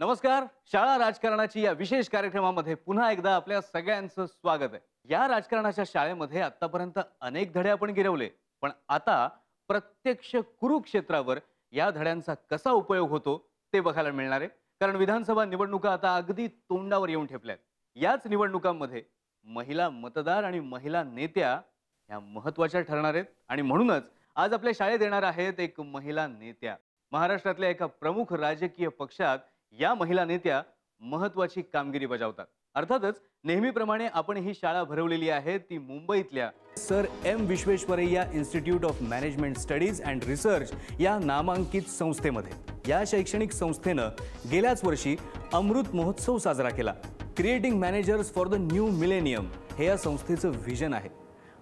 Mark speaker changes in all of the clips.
Speaker 1: नमस्कार शाळा राजकारणाची या विशेष कार्यक्रमामध्ये पुन्हा एकदा आपल्या सगळ्यांचं स्वागत आहे या राजकारणाच्या शाळेमध्ये आतापर्यंत अनेक धडे आपण गिरवले पण आता प्रत्यक्ष कुरुक्षेत्रावर या धड्यांचा कसा उपयोग होतो ते बघायला मिळणार आहे कारण विधानसभा निवडणुका आता अगदी तोंडावर येऊन ठेपल्यात याच निवडणुकांमध्ये महिला मतदार आणि महिला नेत्या ह्या महत्वाच्या ठरणार आहेत आणि म्हणूनच आज आपल्या शाळेत येणार आहेत एक महिला नेत्या महाराष्ट्रातल्या एका प्रमुख राजकीय पक्षात या महिला नेत्या महत्वाची कामगिरी बजावतात अर्थातच नेहमीप्रमाणे आपण ही शाळा भरवलेली आहे ती मुंबईतल्या sir M Visvesvaraya institute of management studies and research या नामांकित संस्थेमध्ये या शैक्षणिक संस्थेनं गेल्याच वर्षी अमृत महोत्सव साजरा केला creating managers for the new millennium हे या संस्थेचं व्हिजन आहे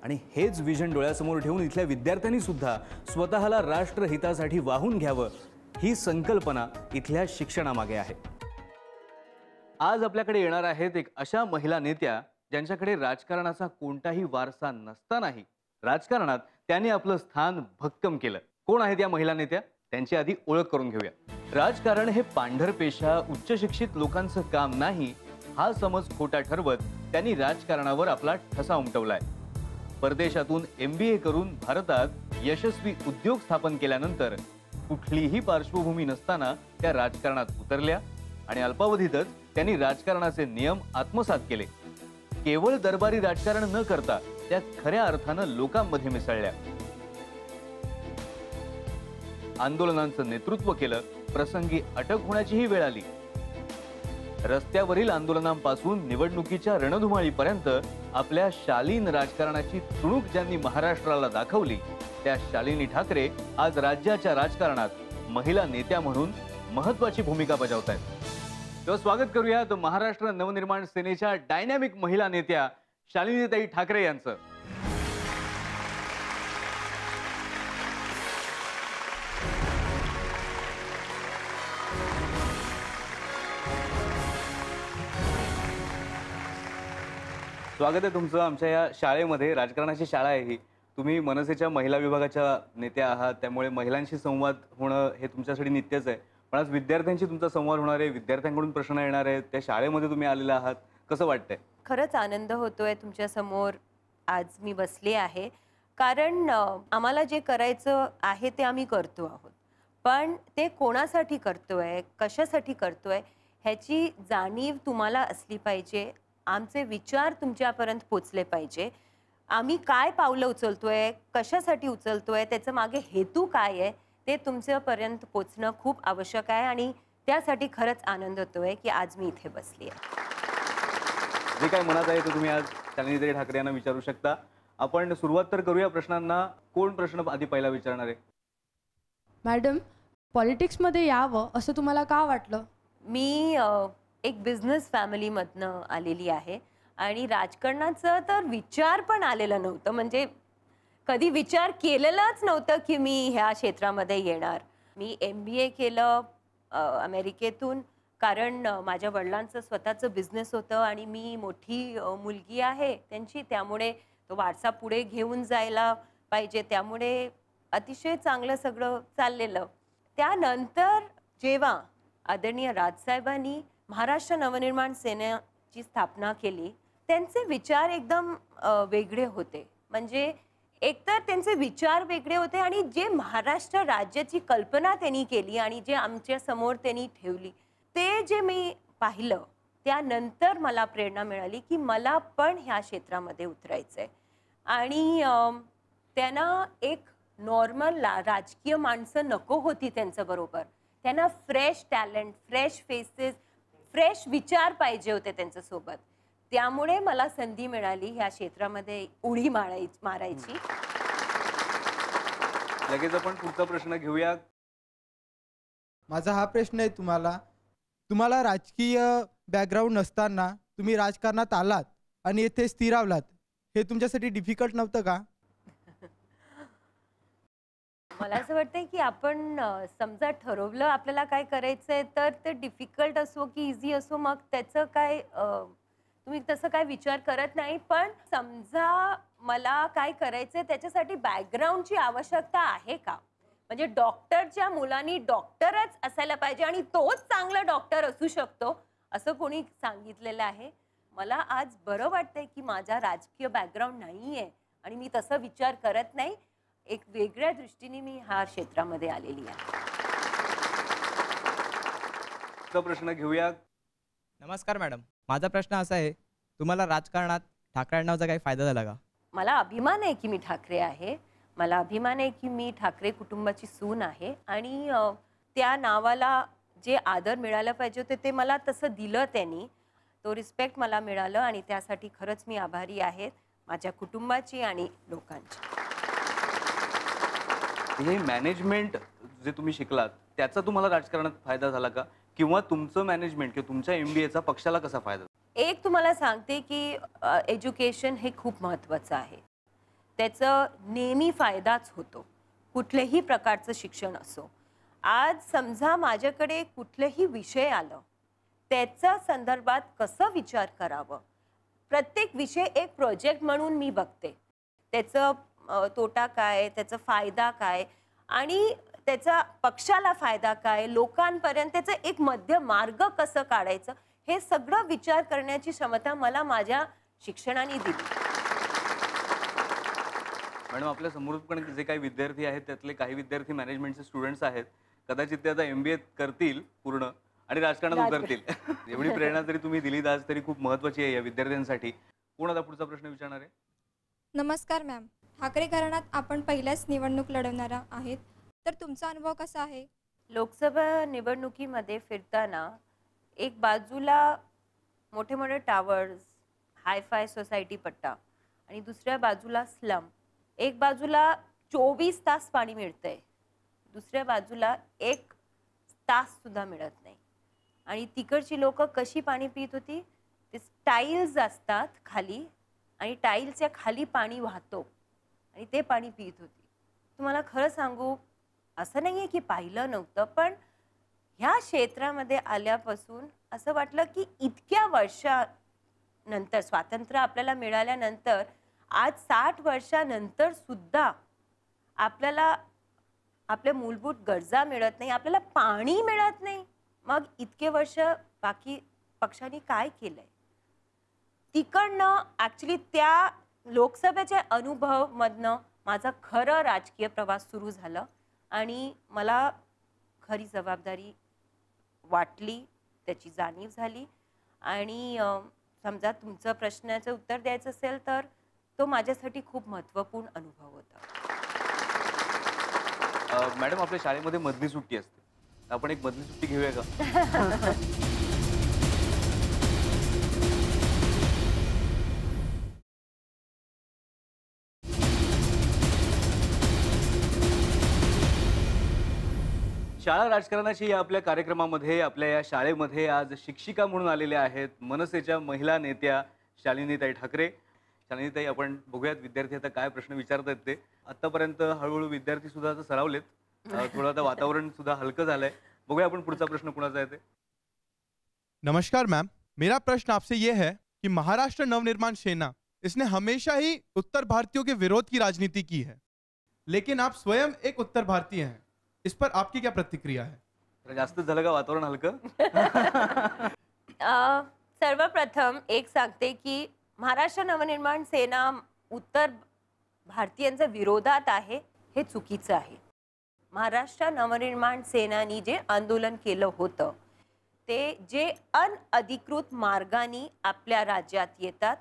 Speaker 1: आणि हेच व्हिजन डोळ्यासमोर ठेवून इथल्या विद्यार्थ्यांनी सुद्धा स्वतःला राष्ट्रहितासाठी वाहून घ्यावं ही संकल्पना इथल्या शिक्षणामागे आहे आज आपल्याकडे येणार आहेत एक अशा महिला नेत्या ज्यांच्याकडे राजकारणाचा कोणताही वारसा नसतानाही राजकारणात त्यांनी आपलं स्थान भक्कम केलं कोण आहेत या महिला नेत्या त्यांची आधी ओळख करून घेऊया राजकारण हे पांढरपेशा उच्च शिक्षित लोकांचं काम नाही हा समज खोटा ठरवत त्यांनी राजकारणावर आपला ठसा उमटवलाय परदेशातून एम बी ए करून भारतात यशस्वी उद्योग स्थापन केल्यानंतर कुठलीही पार्श्वभूमी नसताना त्या राजकारणात उतरल्या आणि अल्पावधीतच त्यांनी राजकारणाचे नियम आत्मसात केले केवळ दरबारी राजकारण न करता त्या खऱ्या अर्थानं लोकांमध्ये मिसळल्या आंदोलनांचं नेतृत्व केलं प्रसंगी अटक होण्याचीही वेळ आली रस्त्यावरील आंदोलनांपासून निवडणुकीच्या रणधुमाळीपर्यंत आपल्या शालीन राजकारणाची तुणूक ज्यांनी महाराष्ट्राला दाखवली त्या शालिनी ठाकरे आज राज्याच्या राजकारणात महिला नेत्या म्हणून महत्वाची भूमिका बजावत आहेत तेव्हा स्वागत करूयात महाराष्ट्र नवनिर्माण सेनेच्या डायनॅमिक महिला नेत्या शालिनीताई ठाकरे यांचं स्वागत आहे तुमचं आमच्या या शाळेमध्ये राजकारणाची शाळा आहे ही तुम्ही मनसेच्या महिला विभागाच्या नेत्या आहात त्यामुळे महिलांशी संवाद होणं हे तुमच्यासाठी नित्यच आहे पण आज विद्यार्थ्यांशी तुमचा संवाद होणार आहे विद्यार्थ्यांकडून प्रश्न येणार आहेत त्या शाळेमध्ये तुम्ही आलेला आहात कसं वाटतंय
Speaker 2: खरंच आनंद होतोय तुमच्या समोर आज मी बसले आहे कारण आम्हाला जे करायचं आहे ते आम्ही करतो आहोत पण ते कोणासाठी करतोय कशासाठी करतोय ह्याची जाणीव तुम्हाला असली पाहिजे आमचे विचार तुमच्यापर्यंत पोचले पाहिजे आम्ही काय पावलं उचलतोय कशासाठी उचलतोय त्याचं मागे हेतू काय आहे ते तुमच्यापर्यंत पोचणं खूप आवश्यक आहे आणि त्यासाठी खरंच आनंद होतोय की आज मी इथे बसली आहे
Speaker 1: जे काय मनात आहे ते तुम्ही आज शालिनीताई ठाकरे यांना विचारू शकता आपण सुरुवात तर करूया प्रश्नांना कोण प्रश्न आधी पहिला विचारणार आहे मॅडम पॉलिटिक्समध्ये यावं असं तुम्हाला का वाटलं
Speaker 2: मी एक बिझनेस फॅमिलीमधनं आलेली आहे आणि राजकारणाचं तर विचार पण आलेलं नव्हतं म्हणजे कधी विचार केलेलाच नव्हतं की मी ह्या क्षेत्रामध्ये येणार मी एम बी ए केलं अमेरिकेतून कारण माझ्या वडिलांचं स्वतःचं बिझनेस होतं आणि मी मोठी मुलगी आहे त्यांची त्यामुळे तो वारसा पुढे घेऊन जायला पाहिजे त्यामुळे अतिशय चांगलं सगळं चाललेलं त्यानंतर जेव्हा आदरणीय राजसाहेबांनी महाराष्ट्र नवनिर्माण सेनेची स्थापना केली त्यांचे विचार एकदम वेगळे होते म्हणजे एकतर त्यांचे विचार वेगळे होते आणि जे महाराष्ट्र राज्याची कल्पना त्यांनी केली आणि जे आमच्या समोर त्यांनी ठेवली ते जे मी पाहिलं त्यानंतर मला प्रेरणा मिळाली की मला पण ह्या क्षेत्रामध्ये उतरायचं आहे आणि त्यांना एक नॉर्मल राजकीय माणसं नको होती त्यांच्याबरोबर त्यांना fresh talent fresh faces fresh विचार पाहिजे होते त्यांच्यासोबत त्यामुळे मला संधी मिळाली ह्या क्षेत्रामध्ये उडी मारायची मारायची
Speaker 1: लगेच आपण पुढचा प्रश्न घेऊया माझा हा प्रश्न आहे तुम्हाला तुम्हाला राजकीय बॅकग्राऊंड नसताना तुम्ही राजकारणात आलात आणि येथे स्थिरावलात हे तुमच्यासाठी डिफिकल्ट नव्हतं का
Speaker 2: मला असं वाटतंय की आपण समजा ठरवलं आपल्याला काय करायचंय तर ते डिफिकल्ट असो की इझी असो मग त्याचं काय तुम्ही तसं काय विचार करत नाही पण समजा मला काय करायचंय त्याच्यासाठी बॅकग्राऊंडची आवश्यकता आहे का म्हणजे डॉक्टरच्या मुलांनी डॉक्टरच असायला पाहिजे आणि तोच चांगला डॉक्टर असू शकतो असं कोणी सांगितलेलं आहे मला आज बरं वाटतंय की माझा राजकीय बॅकग्राऊंड नाही आहे आणि मी तसं विचार करत नाही एक वेगळ्या दृष्टीने मी ह्या क्षेत्रामध्ये आलेली आहे
Speaker 1: प्रश्न घेऊया नमस्कार मॅडम माझा प्रश्न असा आहे तुम्हाला राजकारणात ठाकरे काही फायदा झाला का
Speaker 2: मला अभिमान आहे की मी ठाकरे आहे मला अभिमान आहे की मी ठाकरे कुटुंबाची सून आहे आणि त्या नावाला जे आदर मिळाला पाहिजे होते ते मला तसं दिलं त्यांनी तो रिस्पेक्ट मला मिळालं आणि त्यासाठी खरंच मी आभारी आहे माझ्या कुटुंबाची आणि लोकांची
Speaker 1: हे मॅनेजमेंट जे तुम्ही शिकलात त्याचा तुम्हाला राजकारणात फायदा झाला का किंवा तुमचं मॅनेजमेंट किंवा तुमच्या एम बी एचा पक्षाला कसा फायदा
Speaker 2: एक तुम्हाला सांगते की एज्युकेशन हे खूप महत्त्वाचं आहे त्याचं नेहमी फायदाच होतो कुठल्याही प्रकारचं शिक्षण असो आज समजा माझ्याकडे कुठलंही विषय आलं त्याच्या संदर्भात कसं विचार करावं प्रत्येक विषय एक प्रोजेक्ट म्हणून मी बघते त्याचं तोटा काय त्याचा फायदा काय आणि त्याचा पक्षाला फायदा काय लोकांपर्यंत त्याचं एक मध्य मार्ग कसं काढायचं हे सगळं विचार करण्याची क्षमता मला माझ्या शिक्षणाने दिली
Speaker 1: मॅडम आपल्या समोर पण जे काही विद्यार्थी आहेत त्यातले काही विद्यार्थी मॅनेजमेंटचे स्टुडंट्स आहेत कदाचित ते आता एम बी ए करतील पूर्ण आणि राजकारणात उतरतील एवढी प्रेरणा जरी तुम्ही दिली आज तरी खूप महत्वाची आहे या विद्यार्थ्यांसाठी कोण आता पुढचा प्रश्न विचारणार आहे नमस्कार मॅम ठाकरे घराण्यात आपण पहिल्याच निवडणूक लढवणारा
Speaker 2: आहेत तर तुमचा अनुभव कसा आहे लोकसभा निवडणुकीमध्ये फिरताना एक बाजूला मोठे मोठे टावर्स फाय सोसायटी पट्टा आणि दुसऱ्या बाजूला स्लम एक बाजूला चोवीस तास पाणी मिळतंय दुसऱ्या बाजूला एक तास सुद्धा मिळत नाही आणि तिकडची लोक कशी पाणी पित होती ते टाईल्स असतात खाली आणि टाईल्सच्या खाली पाणी वाहतो आणि ते पाणी पित होती तुम्हाला खरं सांगू असं नाही आहे की पाहिलं नव्हतं पण ह्या क्षेत्रामध्ये आल्यापासून असं वाटलं की इतक्या वर्षानंतर स्वातंत्र्य आपल्याला मिळाल्यानंतर आज साठ वर्षानंतर सुद्धा आपल्याला आपल्या मूलभूत गरजा मिळत नाही आपल्याला पाणी मिळत नाही मग इतके वर्ष बाकी पक्षांनी काय केलंय तिकडनं ॲक्च्युली त्या लोकसभेच्या अनुभवमधनं माझा खरं राजकीय प्रवास सुरू झाला आणि मला खरी जबाबदारी वाटली त्याची जाणीव झाली आणि समजा तुमचं प्रश्नाचं उत्तर द्यायचं असेल तर तो माझ्यासाठी खूप महत्त्वपूर्ण अनुभव होता
Speaker 1: मॅडम आपल्या शाळेमध्ये मधली सुट्टी असते आपण एक मधली सुट्टी घेऊया का शाळा राजकारणाची या आपल्या कार्यक्रमामध्ये आपल्या या शाळेमध्ये आज शिक्षिका म्हणून आलेल्या आहेत मनसेच्या महिला नेत्या शालिनीताई ठाकरे शालिनीताई आपण बघूयात विद्यार्थी आता काय प्रश्न विचारत आहेत ते आतापर्यंत हळूहळू विद्यार्थी सुद्धा आता सरावलेत थोडं आता वातावरण सुद्धा हलकं झालंय बघूया आपण पुढचा प्रश्न कुणाचा आहे नमस्कार मॅम मेरा प्रश्न आपसे ये है की महाराष्ट्र नवनिर्माण सेना इसने हमेशा ही उत्तर भारतीयों के विरोध की राजनीति की है लेकिन आप स्वयं एक उत्तर भारतीय हैं इस पर आपकी क्या प्रतिक्रिया है जास्त झालं का वातावरण हलकं
Speaker 2: सर्वप्रथम एक सांगते की महाराष्ट्र नवनिर्माण सेना उत्तर भारतीयांच्या विरोधात आहे हे चुकीचं आहे महाराष्ट्र नवनिर्माण सेनानी जे आंदोलन केलं होतं ते जे अनअधिकृत मार्गाने आपल्या राज्यात येतात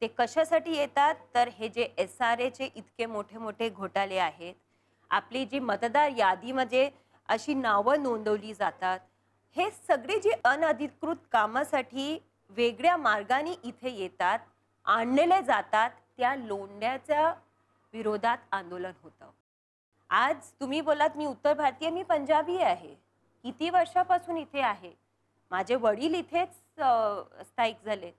Speaker 2: ते कशासाठी येतात तर हे जे एस आर एचे इतके मोठे मोठे घोटाळे आहेत आपली जी मतदार यादीमध्ये म्हणजे अशी नावं नोंदवली जातात हे सगळे जे अनधिकृत कामासाठी वेगळ्या मार्गाने इथे येतात आणलेले जातात त्या लोंढ्याच्या विरोधात आंदोलन होतं आज तुम्ही बोलात मी उत्तर भारतीय मी पंजाबी आहे किती वर्षापासून इथे आहे माझे वडील इथेच स्थायिक झाले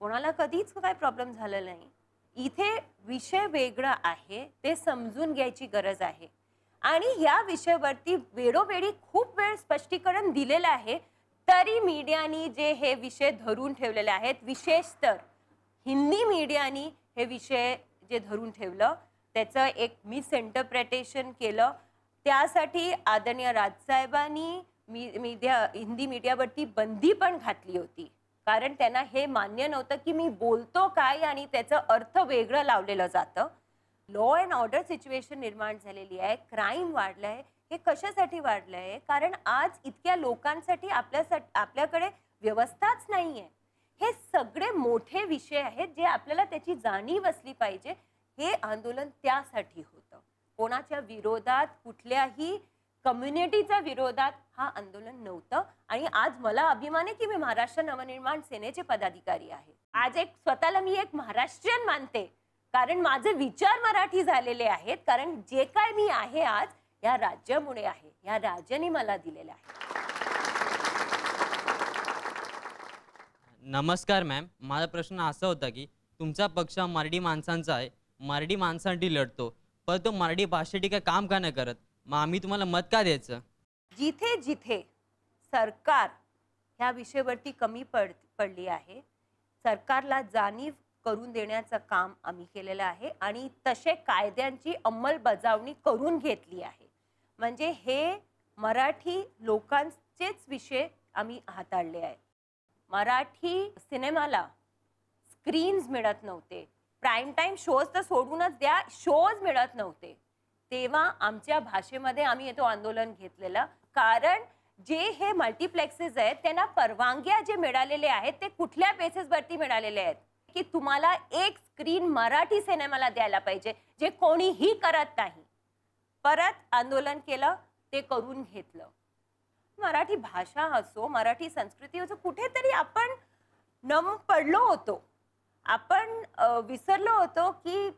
Speaker 2: कोणाला कधीच काय प्रॉब्लेम झाला नाही इथे विषय वेगळा आहे ते समजून घ्यायची गरज आहे आणि या विषयावरती वेळोवेळी खूप वेळ स्पष्टीकरण दिलेलं आहे तरी मीडियानी जे हे विषय धरून ठेवलेले आहेत तर हिंदी मीडियानी हे विषय जे धरून ठेवलं त्याचं एक मिसइंटरप्रेटेशन केलं त्यासाठी आदरणीय राजसाहेबांनी मी मीडिया हिंदी मीडियावरती बंदी पण घातली होती कारण त्यांना हे मान्य नव्हतं की मी बोलतो काय आणि त्याचं अर्थ वेगळं लावलेलं जातं लॉ अँड ऑर्डर सिच्युएशन निर्माण झालेली आहे क्राईम वाढलं आहे हे कशासाठी वाढलं आहे कारण आज इतक्या लोकांसाठी आपल्यासाठी आपल्याकडे व्यवस्थाच नाही आहे हे सगळे मोठे विषय आहेत जे आपल्याला त्याची जाणीव असली पाहिजे हे आंदोलन त्यासाठी होतं कोणाच्या विरोधात कुठल्याही कम्युनिटीच्या विरोधात हा आंदोलन नव्हतं आणि आज मला अभिमान आहे की मी महाराष्ट्र नवनिर्माण सेनेचे पदाधिकारी आहे आज एक स्वतःला मी एक महाराष्ट्रीयन मानते कारण माझे विचार मराठी झालेले आहेत कारण जे काय मी आहे आज या राज्यामुळे आहे या राज्याने मला दिलेले आहे
Speaker 1: नमस्कार मॅम माझा प्रश्न असा होता की तुमचा पक्ष मराठी माणसांचा आहे मराठी माणसांसाठी लढतो पण तो मराठी भाषेसाठी काय काम का नाही करत मग आम्ही तुम्हाला मत का द्यायचं
Speaker 2: जिथे जिथे सरकार ह्या विषयावरती कमी पड पडली आहे सरकारला जाणीव करून देण्याचं काम आम्ही केलेलं आहे आणि तसे कायद्यांची अंमलबजावणी करून घेतली आहे म्हणजे हे मराठी लोकांचेच विषय आम्ही हाताळले आहे मराठी सिनेमाला स्क्रीन्स मिळत नव्हते प्राईम टाईम शोज तर सोडूनच द्या शोज मिळत नव्हते तेव्हा आमच्या भाषेमध्ये आम्ही तो आंदोलन घेतलेलं कारण जे हे मल्टिप्लेक्सेस आहेत त्यांना परवानग्या जे मिळालेले आहेत ते कुठल्या बेसिसवरती मिळालेले आहेत की तुम्हाला एक स्क्रीन मराठी सिनेमाला द्यायला पाहिजे जे कोणीही करत नाही परत आंदोलन केलं ते करून घेतलं मराठी भाषा असो मराठी संस्कृती असो कुठेतरी आपण नम पडलो होतो आपण विसरलो होतो की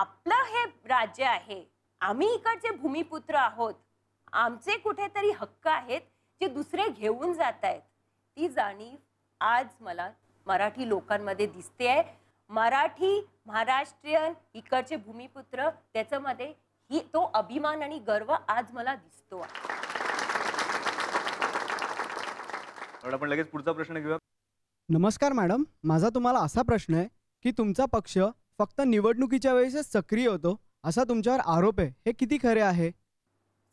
Speaker 2: आपलं हे राज्य आहे आम्ही इकडचे भूमिपुत्र आहोत आमचे कुठेतरी हक्क आहेत जे दुसरे घेऊन जात आहेत ती जाणीव आज मला मराठी लोकांमध्ये दिसते आहे मराठी महाराष्ट्रीयन इकडचे भूमिपुत्र त्याच्यामध्ये ही तो अभिमान आणि गर्व आज मला दिसतो
Speaker 1: आपण लगेच पुढचा प्रश्न घेऊया नमस्कार मॅडम माझा तुम्हाला असा प्रश्न आहे की तुमचा पक्ष फक्त निवडणुकीच्या वेळेसच सक्रिय होतो असा तुमच्यावर आरोप आहे हे किती खरे आहे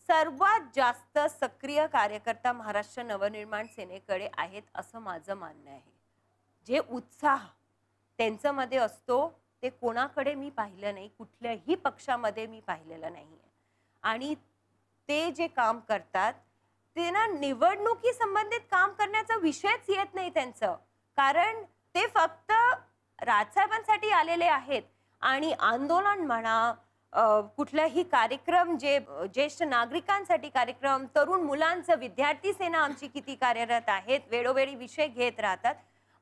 Speaker 2: सर्वात जास्त सक्रिय कार्यकर्ता महाराष्ट्र नवनिर्माण सेनेकडे आहेत असं माझं मानणं आहे जे उत्साह त्यांच्यामध्ये असतो ते कोणाकडे मी पाहिलं नाही कुठल्याही पक्षामध्ये मी पाहिलेलं नाही आणि ते जे काम करतात त्यांना निवडणुकी संबंधित काम करण्याचा विषयच येत नाही त्यांचं कारण ते फक्त राजसाहेबांसाठी आलेले आहेत आणि आंदोलन म्हणा कुठल्याही कार्यक्रम जे ज्येष्ठ नागरिकांसाठी कार्यक्रम तरुण मुलांचं विद्यार्थी सेना आमची किती कार्यरत आहेत वेळोवेळी विषय घेत राहतात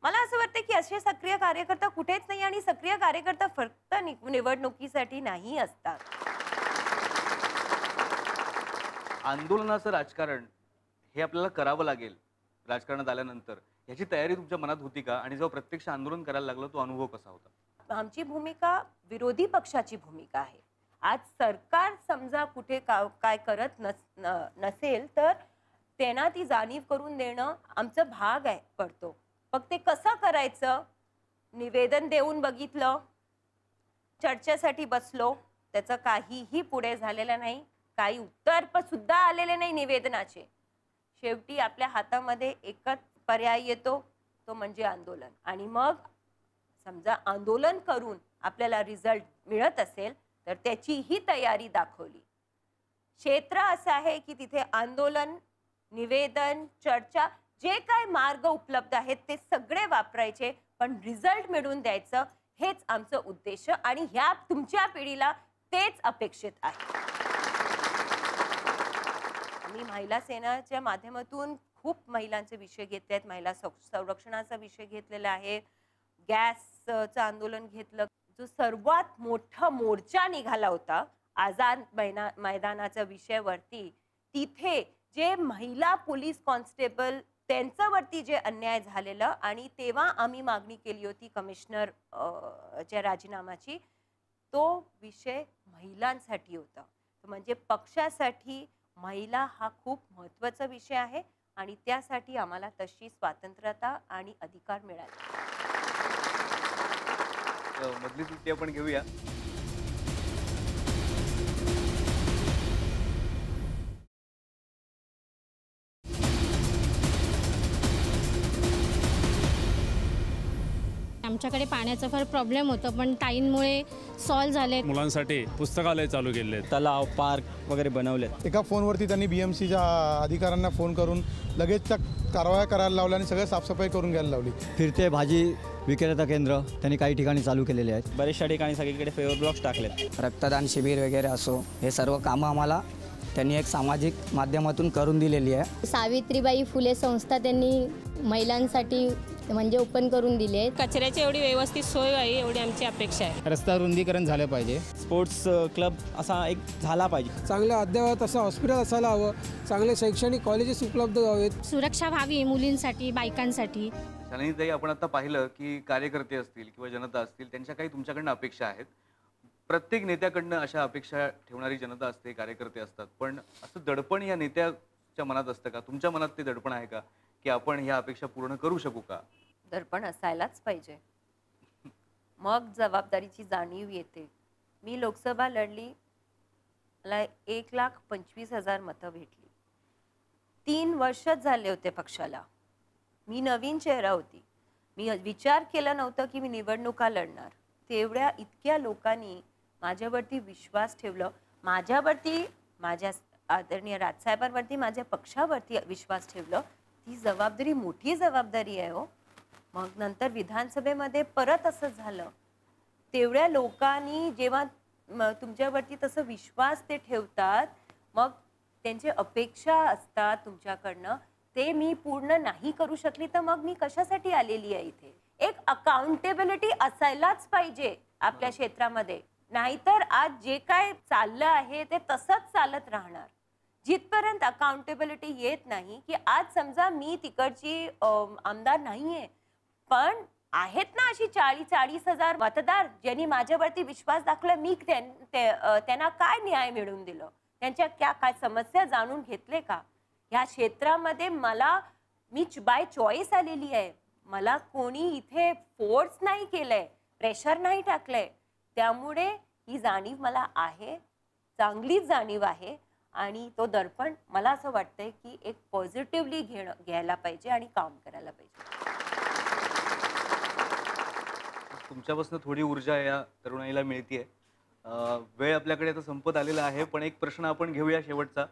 Speaker 2: मला असं वाटतं की असे सक्रिय कार्यकर्ता कुठेच नाही आणि सक्रिय कार्यकर्ता फक्त निवडणुकीसाठी नाही असतात
Speaker 1: आंदोलनाचं राजकारण हे आपल्याला करावं लागेल राजकारणात आल्यानंतर ह्याची तयारी तुमच्या मनात होती का आणि जेव्हा प्रत्यक्ष आंदोलन करायला लागलं तो अनुभव कसा होता
Speaker 2: आमची भूमिका विरोधी पक्षाची भूमिका आहे आज सरकार समजा कुठे का काय करत नस नसेल तर त्यांना ती जाणीव करून देणं आमचं भाग आहे पडतो फक्त ते कसं करायचं निवेदन देऊन बघितलं चर्चेसाठी बसलो त्याचं काहीही पुढे झालेलं नाही काही उत्तर पण सुद्धा आलेले नाही निवेदनाचे शेवटी आपल्या हातामध्ये एकच पर्याय येतो तो म्हणजे आंदोलन आणि मग समजा आंदोलन करून आपल्याला रिझल्ट मिळत असेल तर त्याची ही तयारी दाखवली क्षेत्र असं आहे की तिथे आंदोलन निवेदन चर्चा जे काय मार्ग उपलब्ध आहेत ते सगळे वापरायचे पण रिझल्ट मिळवून द्यायचं हेच आमचं उद्देश आणि ह्या तुमच्या पिढीला तेच अपेक्षित आहे मी महिला सेनाच्या माध्यमातून खूप महिलांचे विषय घेतले आहेत महिला संरक्षणाचा विषय घेतलेला आहे गॅसचं आंदोलन घेतलं जो सर्वात मोठा मोर्चा निघाला होता आझाद मैना मैदानाच्या विषयावरती तिथे जे महिला पोलीस कॉन्स्टेबल त्यांच्यावरती जे अन्याय झालेलं आणि तेव्हा आम्ही मागणी केली होती कमिशनर च्या राजीनामाची तो विषय महिलांसाठी होता म्हणजे पक्षासाठी महिला हा खूप महत्त्वाचा विषय आहे आणि त्यासाठी आम्हाला तशी स्वातंत्र्यता आणि अधिकार मिळाला
Speaker 1: मधली सुट्टी आपण घेऊया आमच्याकडे पाण्याचा फार प्रॉब्लेम होतं पण ताईंमुळे सॉल्व्ह झाले मुलांसाठी पुस्तकालय चालू केले तलाव पार्क वगैरे बनवले एका फोनवरती त्यांनी बी एम सीच्या अधिकाऱ्यांना फोन करून लगेच त्या कारवाया करायला लावल्या आणि सगळं साफसफाई करून घ्यायला लावली फिरते भाजी विक्रेता केंद्र त्यांनी काही ठिकाणी चालू केलेले आहेत बऱ्याचशा ठिकाणी सगळीकडे फेवर ब्लॉक्स टाकलेत रक्तदान शिबिर वगैरे असो हे सर्व कामं आम्हाला त्यांनी एक सामाजिक माध्यमातून करून दिलेली आहे सावित्रीबाई फुले संस्था त्यांनी महिलांसाठी म्हणजे ओपन करून दिले
Speaker 2: कचऱ्याची एवढी व्यवस्थित सोय आहे एवढी आमची अपेक्षा आहे
Speaker 1: रस्ता रुंदीकरण झालं पाहिजे स्पोर्ट्स क्लब असा एक झाला पाहिजे चांगलं अद्यावत असं हॉस्पिटल असायला हवं चांगले शैक्षणिक कॉलेजेस उपलब्ध व्हावेत सुरक्षा व्हावी मुलींसाठी बायकांसाठी शालिनीताई आपण आता पाहिलं की कार्यकर्ते असतील किंवा जनता असतील त्यांच्या काही तुमच्याकडनं अपेक्षा आहेत प्रत्येक नेत्याकडनं अशा अपेक्षा ठेवणारी जनता असते कार्यकर्ते असतात पण असं दडपण या नेत्याच्या मनात असतं का तुमच्या मनात ते दडपण आहे का की आपण ह्या अपेक्षा पूर्ण करू शकू का
Speaker 2: दडपण असायलाच पाहिजे मग जबाबदारीची जाणीव येते मी लोकसभा लढली मला एक लाख पंचवीस हजार मतं भेटली तीन वर्षच झाले होते पक्षाला मी नवीन चेहरा होती मी विचार केला नव्हता की मी निवडणुका लढणार तेवढ्या इतक्या लोकांनी माझ्यावरती विश्वास ठेवलं माझ्यावरती माझ्या आदरणीय राजसाहेबांवरती माझ्या पक्षावरती विश्वास ठेवलं ती जबाबदारी मोठी जबाबदारी आहे हो मग नंतर विधानसभेमध्ये परत असं झालं तेवढ्या लोकांनी जेव्हा तुमच्यावरती तसं विश्वास ते ठेवतात मग त्यांची अपेक्षा असतात तुमच्याकडनं ते मी पूर्ण नाही करू शकली तर मग मी कशासाठी आलेली आहे इथे एक अकाउंटेबिलिटी असायलाच पाहिजे आपल्या क्षेत्रामध्ये नाहीतर आज जे काय चाललं आहे ते तसंच चालत राहणार जिथपर्यंत अकाउंटेबिलिटी येत नाही की आज समजा मी तिकडची आमदार नाहीये पण आहेत ना अशी चाळीस चाळीस हजार मतदार ज्यांनी माझ्यावरती विश्वास दाखला मी त्यांना काय न्याय मिळवून दिलं त्यांच्या क्या काय समस्या जाणून घेतले का ह्या क्षेत्रामध्ये मला मी बाय चॉईस आलेली आहे मला कोणी इथे फोर्स नाही केलंय प्रेशर नाही टाकलंय त्यामुळे ही जाणीव मला आहे चांगलीच जाणीव आहे आणि तो दर्पण मला असं वाटतंय की एक पॉझिटिव्हली घेणं घ्यायला पाहिजे आणि काम करायला पाहिजे
Speaker 1: तुमच्यापासून थोडी ऊर्जा या तरुणाईला मिळतीये वेळ आपल्याकडे आता संपत आलेला आहे पण एक प्रश्न आपण घेऊया शेवटचा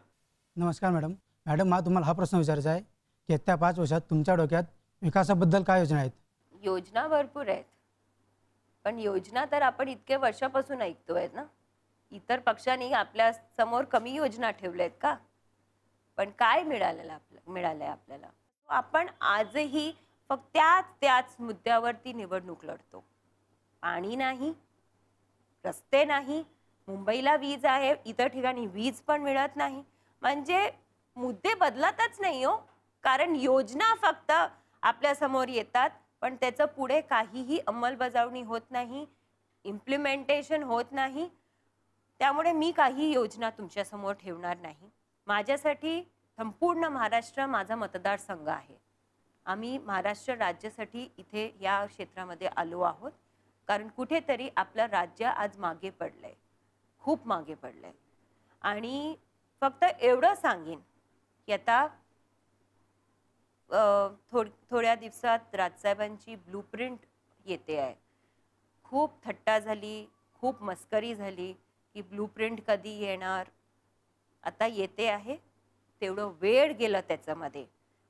Speaker 1: नमस्कार मॅडम मॅडम मला तुम्हाला हा प्रश्न विचारायचा आहे की येत्या पाच वर्षात तुमच्या डोक्यात विकासाबद्दल काय योजना आहेत
Speaker 2: योजना भरपूर आहेत पण योजना तर आपण इतके वर्षापासून ऐकतो आहेत ना इतर पक्षांनी आपल्या समोर कमी योजना ठेवल्या आहेत का पण काय मिळालेलं आपलं मिळालं आहे आपल्याला आपण आजही फक्त त्याच त्याच मुद्द्यावरती निवडणूक लढतो पाणी नाही रस्ते नाही मुंबईला वीज आहे इतर ठिकाणी वीज पण मिळत नाही म्हणजे मुद्दे बदलतच नाही हो कारण योजना फक्त आपल्यासमोर येतात पण त्याचं पुढे काहीही अंमलबजावणी होत नाही इम्प्लिमेंटेशन होत नाही त्यामुळे मी काही योजना तुमच्यासमोर ठेवणार नाही माझ्यासाठी संपूर्ण महाराष्ट्र माझा मतदारसंघ आहे आम्ही महाराष्ट्र राज्यासाठी इथे या क्षेत्रामध्ये आलो आहोत कारण कुठेतरी आपलं राज्य आज मागे पडलं आहे खूप मागे पडलं आहे आणि फक्त एवढं सांगेन आता थोड थोड्या दिवसात राजसाहेबांची ब्लूप्रिंट येते आहे खूप थट्टा झाली खूप मस्करी झाली की ब्लूप्रिंट कधी येणार आता येते आहे तेवढं वेळ गेलं त्याच्यामध्ये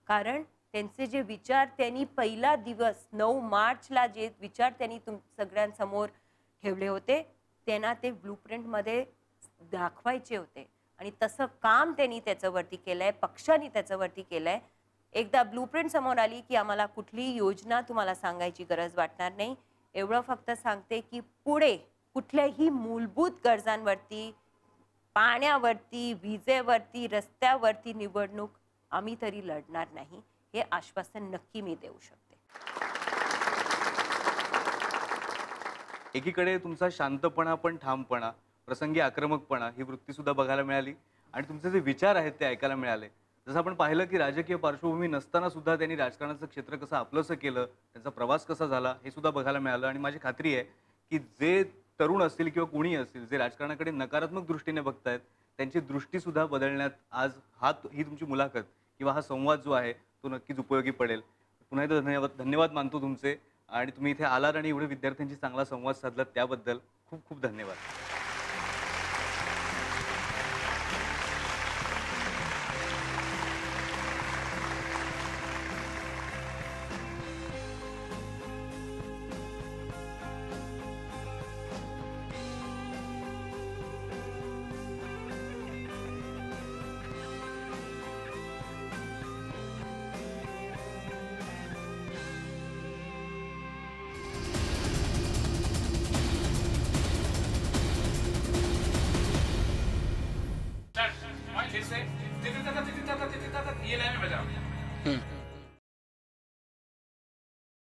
Speaker 2: कारण त्यांचे जे विचार त्यांनी पहिला दिवस नऊ मार्चला जे विचार त्यांनी तुम सगळ्यांसमोर ठेवले होते त्यांना ते ब्लूप्रिंटमध्ये दाखवायचे होते आणि तसं काम त्यांनी त्याच्यावरती केलं आहे पक्षांनी त्याच्यावरती केलं आहे एकदा ब्लूप्रिंट समोर आली की आम्हाला कुठली योजना तुम्हाला सांगायची गरज वाटणार नाही एवढं फक्त सांगते की पुढे कुठल्याही मूलभूत गरजांवरती पाण्यावरती विजेवरती रस्त्यावरती निवडणूक आम्ही तरी लढणार नाही हे आश्वासन नक्की मी देऊ शकते
Speaker 1: एकीकडे तुमचा शांतपणा पण ठामपणा प्रसंगी आक्रमकपणा ही वृत्ती सुद्धा बघायला मिळाली आणि तुमचे जे विचार आहेत ते ऐकायला मिळाले जसं आपण पाहिलं की राजकीय पार्श्वभूमी नसताना सुद्धा त्यांनी राजकारणाचं क्षेत्र कसं आपलंसं केलं त्यांचा प्रवास कसा झाला हे सुद्धा बघायला मिळालं आणि माझी खात्री आहे की जे तरुण असतील किंवा कोणी असतील जे राजकारणाकडे नकारात्मक दृष्टीने बघतायत त्यांची दृष्टीसुद्धा बदलण्यात आज हा ही तुमची मुलाखत किंवा हा संवाद जो आहे तो नक्कीच उपयोगी पडेल पुन्हा एकदा धन्यवाद धन्यवाद मानतो तुमचे आणि तुम्ही इथे आलात आणि एवढे विद्यार्थ्यांशी चांगला संवाद साधलात त्याबद्दल खूप खूप धन्यवाद